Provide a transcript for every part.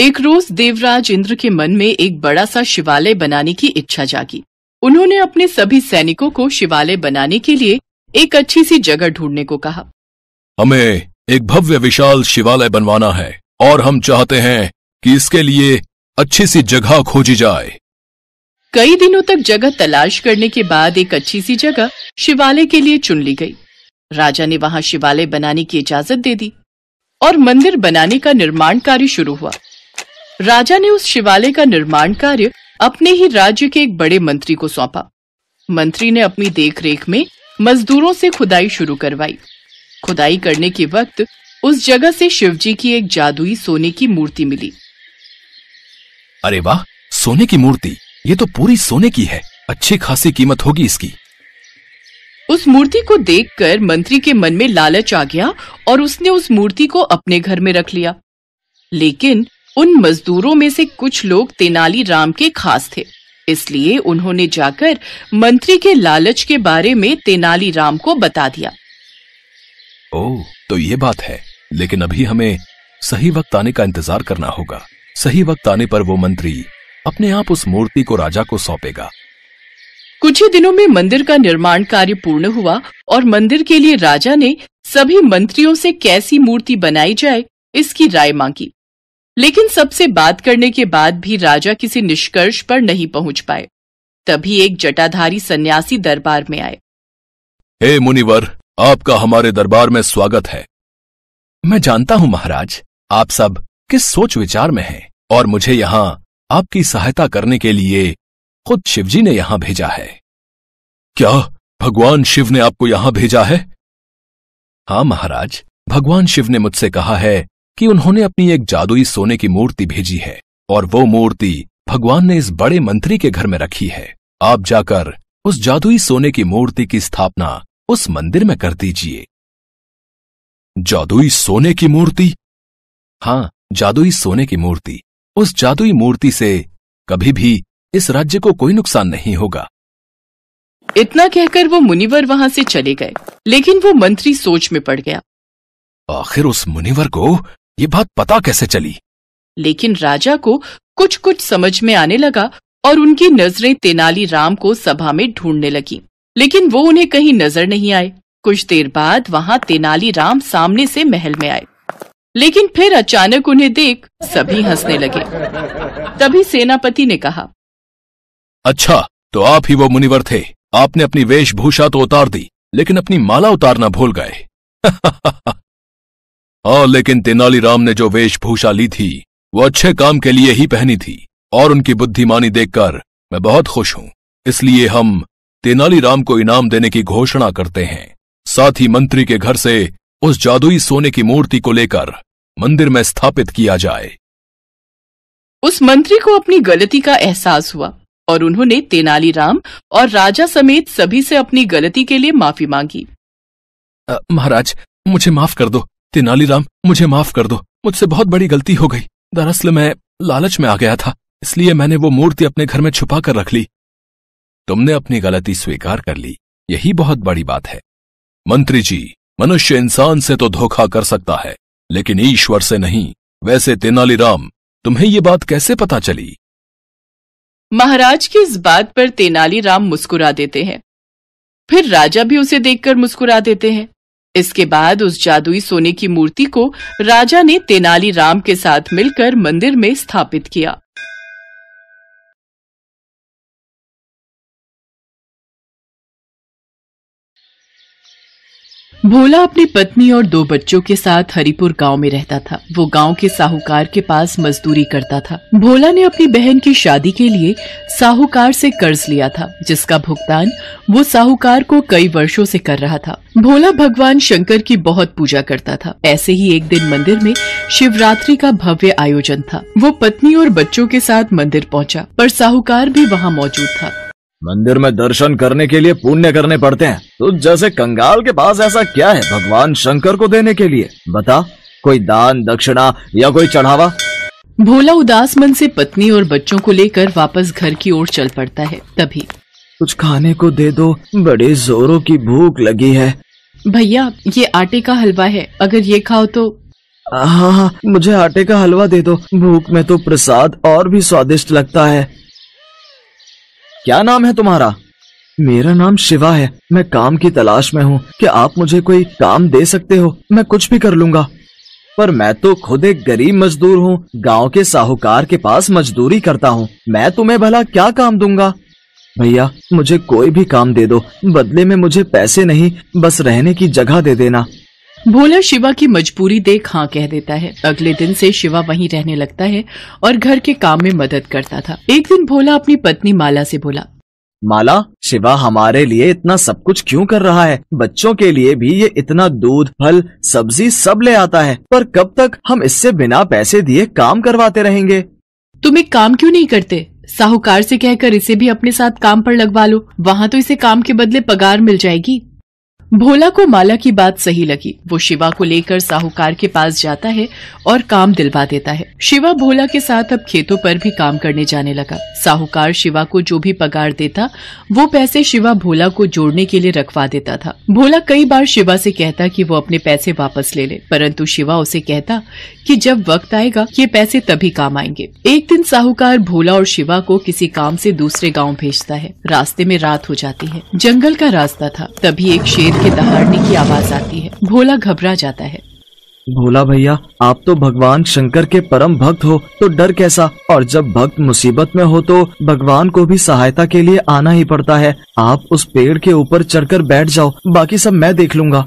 एक रोज देवराज इंद्र के मन में एक बड़ा सा शिवालय बनाने की इच्छा जागी उन्होंने अपने सभी सैनिकों को शिवालय बनाने के लिए एक अच्छी सी जगह ढूंढने को कहा हमें एक भव्य विशाल शिवालय बनवाना है और हम चाहते हैं कि इसके लिए अच्छी सी जगह खोजी जाए कई दिनों तक जगह तलाश करने के बाद एक अच्छी सी जगह शिवालय के लिए चुन ली गई राजा ने वहाँ शिवालय बनाने की इजाजत दे दी और मंदिर बनाने का निर्माण कार्य शुरू हुआ राजा ने उस शिवालय का निर्माण कार्य अपने ही राज्य के एक बड़े मंत्री को सौंपा मंत्री ने अपनी देखरेख में मजदूरों से खुदाई शुरू करवाई खुदाई करने के वक्त उस जगह से शिवजी की एक जादुई सोने की मूर्ति मिली अरे वाह सोने की मूर्ति ये तो पूरी सोने की है अच्छी खासी कीमत होगी इसकी उस मूर्ति को देखकर मंत्री के मन में लालच आ गया और उसने उस मूर्ति को अपने घर में रख लिया लेकिन उन मजदूरों में से कुछ लोग तेनालीराम के खास थे इसलिए उन्होंने जाकर मंत्री के लालच के बारे में तेनालीराम को बता दिया ओ, तो ये बात है लेकिन अभी हमें सही वक्त आने का इंतजार करना होगा सही वक्त आने पर वो मंत्री अपने आप उस मूर्ति को राजा को सौंपेगा कुछ ही दिनों में मंदिर का निर्माण कार्य पूर्ण हुआ और मंदिर के लिए राजा ने सभी मंत्रियों से कैसी मूर्ति बनाई जाए इसकी राय मांगी लेकिन सबसे बात करने के बाद भी राजा किसी निष्कर्ष पर नहीं पहुंच पाए तभी एक जटाधारी सन्यासी दरबार में आए हे मुनिवर आपका हमारे दरबार में स्वागत है मैं जानता हूं महाराज आप सब किस सोच विचार में हैं और मुझे यहाँ आपकी सहायता करने के लिए खुद शिवजी ने यहाँ भेजा है क्या भगवान शिव ने आपको यहाँ भेजा है हाँ महाराज भगवान शिव ने मुझसे कहा है कि उन्होंने अपनी एक जादुई सोने की मूर्ति भेजी है और वो मूर्ति भगवान ने इस बड़े मंत्री के घर में रखी है आप जाकर उस जादुई सोने की मूर्ति की स्थापना उस मंदिर में कर दीजिए जादुई सोने की मूर्ति हाँ जादुई सोने की मूर्ति उस जादुई मूर्ति से कभी भी इस राज्य को कोई नुकसान नहीं होगा इतना कहकर वो मुनिवर वहां से चले गए लेकिन वो मंत्री सोच में पड़ गया आखिर उस मुनिवर को ये बात पता कैसे चली लेकिन राजा को कुछ कुछ समझ में आने लगा और उनकी नजरें तेनाली राम को सभा में ढूंढने लगी लेकिन वो उन्हें कहीं नजर नहीं आए कुछ देर बाद वहाँ तेनाली राम सामने से महल में आए लेकिन फिर अचानक उन्हें देख सभी हंसने लगे तभी सेनापति ने कहा अच्छा तो आप ही वो मुनिवर थे आपने अपनी वेशभूषा तो उतार दी लेकिन अपनी माला उतारना भूल गए हाँ लेकिन तेनालीराम ने जो वेशभूषा ली थी वो अच्छे काम के लिए ही पहनी थी और उनकी बुद्धिमानी देखकर मैं बहुत खुश हूं इसलिए हम तेनालीराम को इनाम देने की घोषणा करते हैं साथ ही मंत्री के घर से उस जादुई सोने की मूर्ति को लेकर मंदिर में स्थापित किया जाए उस मंत्री को अपनी गलती का एहसास हुआ और उन्होंने तेनालीराम और राजा समेत सभी से अपनी गलती के लिए माफी मांगी महाराज मुझे माफ कर दो तेनालीराम मुझे माफ कर दो मुझसे बहुत बड़ी गलती हो गई दरअसल मैं लालच में आ गया था इसलिए मैंने वो मूर्ति अपने घर में छुपा कर रख ली तुमने अपनी गलती स्वीकार कर ली यही बहुत बड़ी बात है मंत्री जी मनुष्य इंसान से तो धोखा कर सकता है लेकिन ईश्वर से नहीं वैसे तेनालीराम तुम्हें ये बात कैसे पता चली महाराज की इस बात पर तेनालीराम मुस्कुरा देते हैं फिर राजा भी उसे देखकर मुस्कुरा देते हैं इसके बाद उस जादुई सोने की मूर्ति को राजा ने तेनाली राम के साथ मिलकर मंदिर में स्थापित किया भोला अपनी पत्नी और दो बच्चों के साथ हरिपुर गांव में रहता था वो गांव के साहूकार के पास मजदूरी करता था भोला ने अपनी बहन की शादी के लिए साहूकार से कर्ज लिया था जिसका भुगतान वो साहूकार को कई वर्षों से कर रहा था भोला भगवान शंकर की बहुत पूजा करता था ऐसे ही एक दिन मंदिर में शिवरात्रि का भव्य आयोजन था वो पत्नी और बच्चों के साथ मंदिर पहुँचा पर साहूकार भी वहाँ मौजूद था मंदिर में दर्शन करने के लिए पुण्य करने पड़ते हैं तो जैसे कंगाल के पास ऐसा क्या है भगवान शंकर को देने के लिए बता कोई दान दक्षिणा या कोई चढ़ावा भोला उदास मन से पत्नी और बच्चों को लेकर वापस घर की ओर चल पड़ता है तभी कुछ खाने को दे दो बड़े जोरों की भूख लगी है भैया ये आटे का हलवा है अगर ये खाओ तो हाँ, हाँ मुझे आटे का हलवा दे दो भूख में तो प्रसाद और भी स्वादिष्ट लगता है क्या नाम है तुम्हारा मेरा नाम शिवा है मैं काम की तलाश में हूँ क्या आप मुझे कोई काम दे सकते हो मैं कुछ भी कर लूंगा पर मैं तो खुद एक गरीब मजदूर हूँ गांव के साहूकार के पास मजदूरी करता हूँ मैं तुम्हें भला क्या काम दूंगा भैया मुझे कोई भी काम दे दो बदले में मुझे पैसे नहीं बस रहने की जगह दे देना भोला शिवा की मजबूरी देख हाँ कह देता है अगले दिन से शिवा वहीं रहने लगता है और घर के काम में मदद करता था एक दिन भोला अपनी पत्नी माला से बोला माला शिवा हमारे लिए इतना सब कुछ क्यों कर रहा है बच्चों के लिए भी ये इतना दूध फल सब्जी सब ले आता है पर कब तक हम इससे बिना पैसे दिए काम करवाते रहेंगे तुम एक काम क्यों नहीं करते साहूकार से कहकर इसे भी अपने साथ काम पर लगवा लो वहाँ तो इसे काम के बदले पगार मिल जाएगी भोला को माला की बात सही लगी वो शिवा को लेकर साहूकार के पास जाता है और काम दिलवा देता है शिवा भोला के साथ अब खेतों पर भी काम करने जाने लगा साहूकार शिवा को जो भी पगार देता वो पैसे शिवा भोला को जोड़ने के लिए रखवा देता था भोला कई बार शिवा से कहता कि वो अपने पैसे वापस ले ले परंतु शिवा उसे कहता कि जब वक्त आएगा ये पैसे तभी काम आएंगे एक दिन साहूकार भोला और शिवा को किसी काम से दूसरे गाँव भेजता है रास्ते में रात हो जाती है जंगल का रास्ता था तभी एक शेर के दहाड़ने की आवाज आती है भोला घबरा जाता है भोला भैया आप तो भगवान शंकर के परम भक्त हो तो डर कैसा और जब भक्त मुसीबत में हो तो भगवान को भी सहायता के लिए आना ही पड़ता है आप उस पेड़ के ऊपर चढ़कर बैठ जाओ बाकी सब मैं देख लूंगा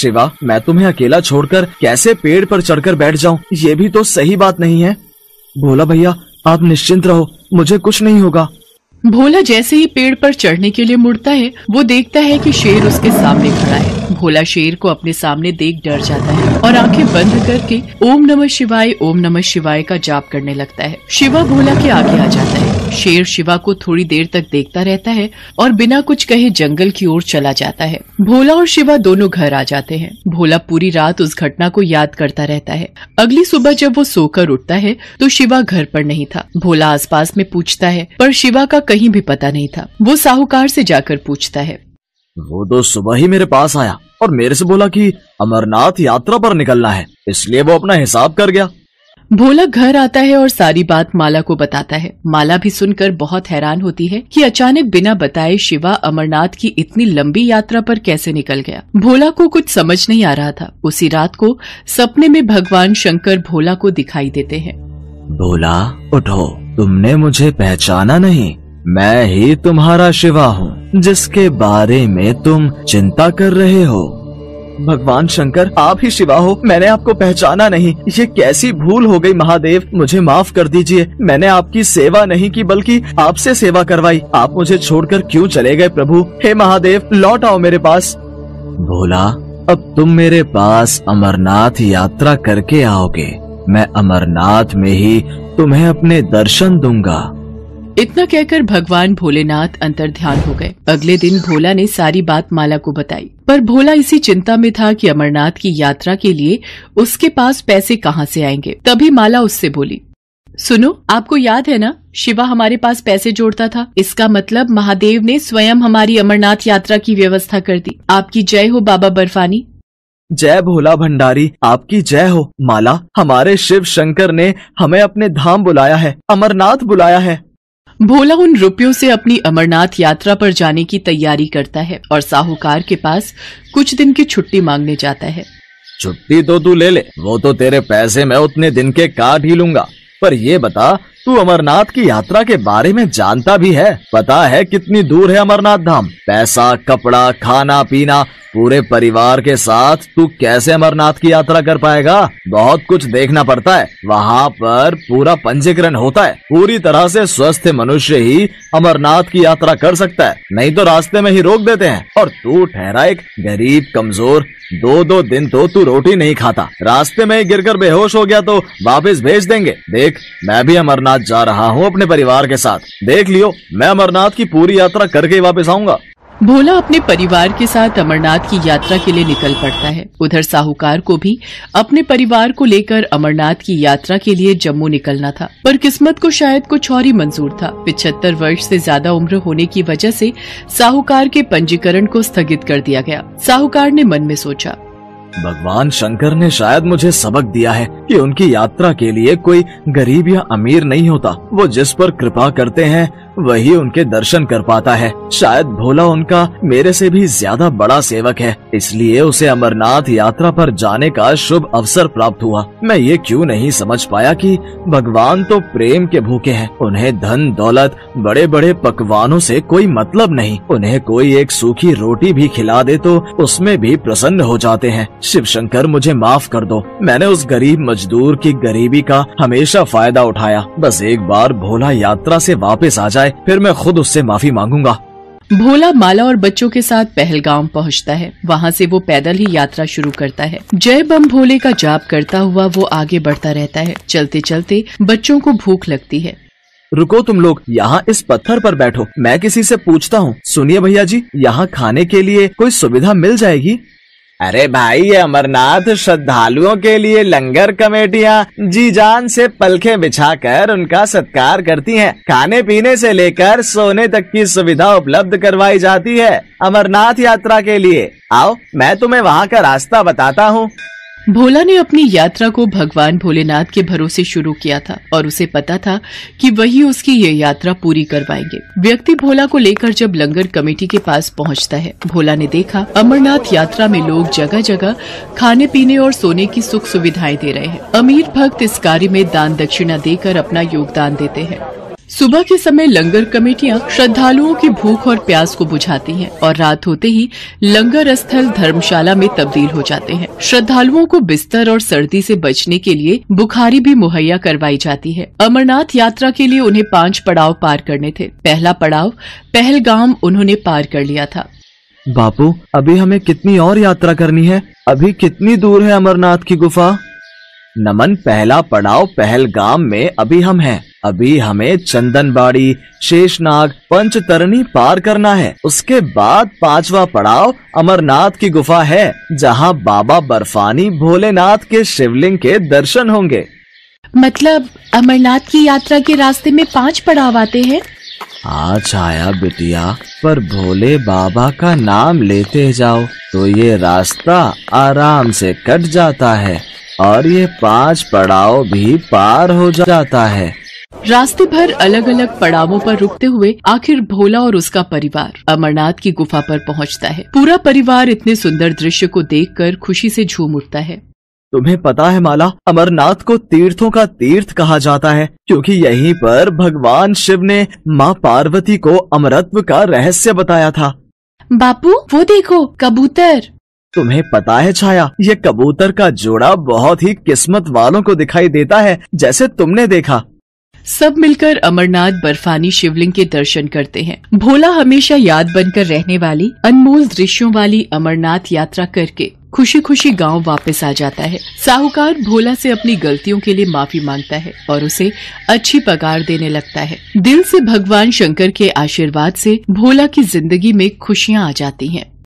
शिवा मैं तुम्हें अकेला छोड़कर कैसे पेड़ पर चढ़कर बैठ जाऊं ये भी तो सही बात नहीं है भोला भैया आप निश्चिंत रहो मुझे कुछ नहीं होगा भोला जैसे ही पेड़ पर चढ़ने के लिए मुड़ता है वो देखता है कि शेर उसके सामने खड़ा है भोला शेर को अपने सामने देख डर जाता है और आंखें बंद करके ओम नमः शिवाय ओम नमः शिवाय का जाप करने लगता है शिवा भोला के आगे आ जाता है शेर शिवा को थोड़ी देर तक देखता रहता है और बिना कुछ कहे जंगल की ओर चला जाता है भोला और शिवा दोनों घर आ जाते हैं भोला पूरी रात उस घटना को याद करता रहता है अगली सुबह जब वो सोकर उठता है तो शिवा घर पर नहीं था भोला आसपास में पूछता है पर शिवा का कहीं भी पता नहीं था वो साहूकार से जाकर पूछता है वो तो सुबह ही मेरे पास आया और मेरे से बोला कि अमरनाथ यात्रा पर निकलना है इसलिए वो अपना हिसाब कर गया भोला घर आता है और सारी बात माला को बताता है माला भी सुनकर बहुत हैरान होती है कि अचानक बिना बताए शिवा अमरनाथ की इतनी लंबी यात्रा पर कैसे निकल गया भोला को कुछ समझ नहीं आ रहा था उसी रात को सपने में भगवान शंकर भोला को दिखाई देते हैं भोला उठो तुमने मुझे पहचाना नहीं मैं ही तुम्हारा शिवा हूँ जिसके बारे में तुम चिंता कर रहे हो भगवान शंकर आप ही शिवा हो मैंने आपको पहचाना नहीं ये कैसी भूल हो गई महादेव मुझे माफ कर दीजिए मैंने आपकी सेवा नहीं की बल्कि आपसे सेवा करवाई आप मुझे छोड़कर क्यों चले गए प्रभु हे महादेव लौट आओ मेरे पास भोला अब तुम मेरे पास अमरनाथ यात्रा करके आओगे मैं अमरनाथ में ही तुम्हें अपने दर्शन दूंगा इतना कहकर भगवान भोलेनाथ अंतर ध्यान हो गए अगले दिन भोला ने सारी बात माला को बताई पर भोला इसी चिंता में था कि अमरनाथ की यात्रा के लिए उसके पास पैसे कहाँ से आएंगे तभी माला उससे बोली सुनो आपको याद है ना शिवा हमारे पास पैसे जोड़ता था इसका मतलब महादेव ने स्वयं हमारी अमरनाथ यात्रा की व्यवस्था कर दी आपकी जय हो बाबा बर्फानी जय भोला भंडारी आपकी जय हो माला हमारे शिव शंकर ने हमें अपने धाम बुलाया है अमरनाथ बुलाया है भोला उन रुपयों से अपनी अमरनाथ यात्रा पर जाने की तैयारी करता है और साहूकार के पास कुछ दिन की छुट्टी मांगने जाता है छुट्टी तो तू ले ले वो तो तेरे पैसे में उतने दिन के काट ही लूंगा पर ये बता तू अमरनाथ की यात्रा के बारे में जानता भी है पता है कितनी दूर है अमरनाथ धाम पैसा कपड़ा खाना पीना पूरे परिवार के साथ तू कैसे अमरनाथ की यात्रा कर पाएगा बहुत कुछ देखना पड़ता है वहाँ पर पूरा पंजीकरण होता है पूरी तरह से स्वस्थ मनुष्य ही अमरनाथ की यात्रा कर सकता है नहीं तो रास्ते में ही रोक देते हैं और तू ठहरा एक गरीब कमजोर दो दो दिन तो तू रोटी नहीं खाता रास्ते में ही कर बेहोश हो गया तो वापिस भेज देंगे देख मैं भी अमरनाथ अमरनाथ जा रहा हूँ अपने परिवार के साथ देख लियो मैं अमरनाथ की पूरी यात्रा करके वापस आऊँगा भोला अपने परिवार के साथ अमरनाथ की यात्रा के लिए निकल पड़ता है उधर साहूकार को भी अपने परिवार को लेकर अमरनाथ की यात्रा के लिए जम्मू निकलना था पर किस्मत को शायद कुछ और ही मंजूर था पिछहत्तर वर्ष से ज्यादा उम्र होने की वजह से साहूकार के पंजीकरण को स्थगित कर दिया गया साहूकार ने मन में सोचा भगवान शंकर ने शायद मुझे सबक दिया है कि उनकी यात्रा के लिए कोई गरीब या अमीर नहीं होता वो जिस पर कृपा करते हैं वही उनके दर्शन कर पाता है शायद भोला उनका मेरे से भी ज्यादा बड़ा सेवक है इसलिए उसे अमरनाथ यात्रा पर जाने का शुभ अवसर प्राप्त हुआ मैं ये क्यों नहीं समझ पाया कि भगवान तो प्रेम के भूखे हैं उन्हें धन दौलत बड़े बड़े पकवानों से कोई मतलब नहीं उन्हें कोई एक सूखी रोटी भी खिला दे तो उसमें भी प्रसन्न हो जाते हैं शिव शंकर मुझे माफ कर दो मैंने उस गरीब मजदूर की गरीबी का हमेशा फायदा उठाया बस एक बार भोला यात्रा से वापस आ जाए फिर मैं खुद उससे माफी मांगूंगा भोला माला और बच्चों के साथ पहलगाम पहुंचता है वहां से वो पैदल ही यात्रा शुरू करता है जय बम भोले का जाप करता हुआ वो आगे बढ़ता रहता है चलते चलते बच्चों को भूख लगती है रुको तुम लोग यहाँ इस पत्थर पर बैठो मैं किसी से पूछता हूँ सुनिए भैया जी यहाँ खाने के लिए कोई सुविधा मिल जाएगी अरे भाई ये अमरनाथ श्रद्धालुओं के लिए लंगर कमेटियाँ जी जान से पलखे बिछा कर उनका सत्कार करती हैं। खाने पीने से लेकर सोने तक की सुविधा उपलब्ध करवाई जाती है अमरनाथ यात्रा के लिए आओ मैं तुम्हें वहाँ का रास्ता बताता हूँ भोला ने अपनी यात्रा को भगवान भोलेनाथ के भरोसे शुरू किया था और उसे पता था कि वही उसकी ये यात्रा पूरी करवाएंगे व्यक्ति भोला को लेकर जब लंगर कमेटी के पास पहुंचता है भोला ने देखा अमरनाथ यात्रा में लोग जगह जगह खाने पीने और सोने की सुख सुविधाएं दे रहे हैं अमीर भक्त इस कार्य में दान दक्षिणा देकर अपना योगदान देते हैं सुबह के समय लंगर कमेटियां श्रद्धालुओं की भूख और प्यास को बुझाती हैं और रात होते ही लंगर स्थल धर्मशाला में तब्दील हो जाते हैं श्रद्धालुओं को बिस्तर और सर्दी से बचने के लिए बुखारी भी मुहैया करवाई जाती है अमरनाथ यात्रा के लिए उन्हें पांच पड़ाव पार करने थे पहला पड़ाव पहलगाम उन्होंने पार कर लिया था बापू अभी हमें कितनी और यात्रा करनी है अभी कितनी दूर है अमरनाथ की गुफा नमन पहला पड़ाव पहलगाम में अभी हम हैं अभी हमें चंदनबाड़ी शेषनाग पंचतरणी पार करना है उसके बाद पांचवा पड़ाव अमरनाथ की गुफा है जहां बाबा बर्फानी भोलेनाथ के शिवलिंग के दर्शन होंगे मतलब अमरनाथ की यात्रा के रास्ते में पांच पड़ाव आते हैं आ छाया बिटिया पर भोले बाबा का नाम लेते जाओ तो ये रास्ता आराम से कट जाता है और ये पांच पड़ाव भी पार हो जाता है रास्ते भर अलग अलग पड़ावों पर रुकते हुए आखिर भोला और उसका परिवार अमरनाथ की गुफा पर पहुंचता है पूरा परिवार इतने सुंदर दृश्य को देखकर खुशी से झूम उठता है तुम्हें पता है माला अमरनाथ को तीर्थों का तीर्थ कहा जाता है क्योंकि यहीं पर भगवान शिव ने माँ पार्वती को अमरत्व का रहस्य बताया था बापू वो देखो कबूतर तुम्हें पता है छाया ये कबूतर का जोड़ा बहुत ही किस्मत वालों को दिखाई देता है जैसे तुमने देखा सब मिलकर अमरनाथ बर्फानी शिवलिंग के दर्शन करते हैं भोला हमेशा याद बनकर रहने वाली अनमोल दृश्यों वाली अमरनाथ यात्रा करके खुशी खुशी गांव वापस आ जाता है साहूकार भोला से अपनी गलतियों के लिए माफी मांगता है और उसे अच्छी पगार देने लगता है दिल से भगवान शंकर के आशीर्वाद से भोला की जिंदगी में खुशियां आ जाती हैं।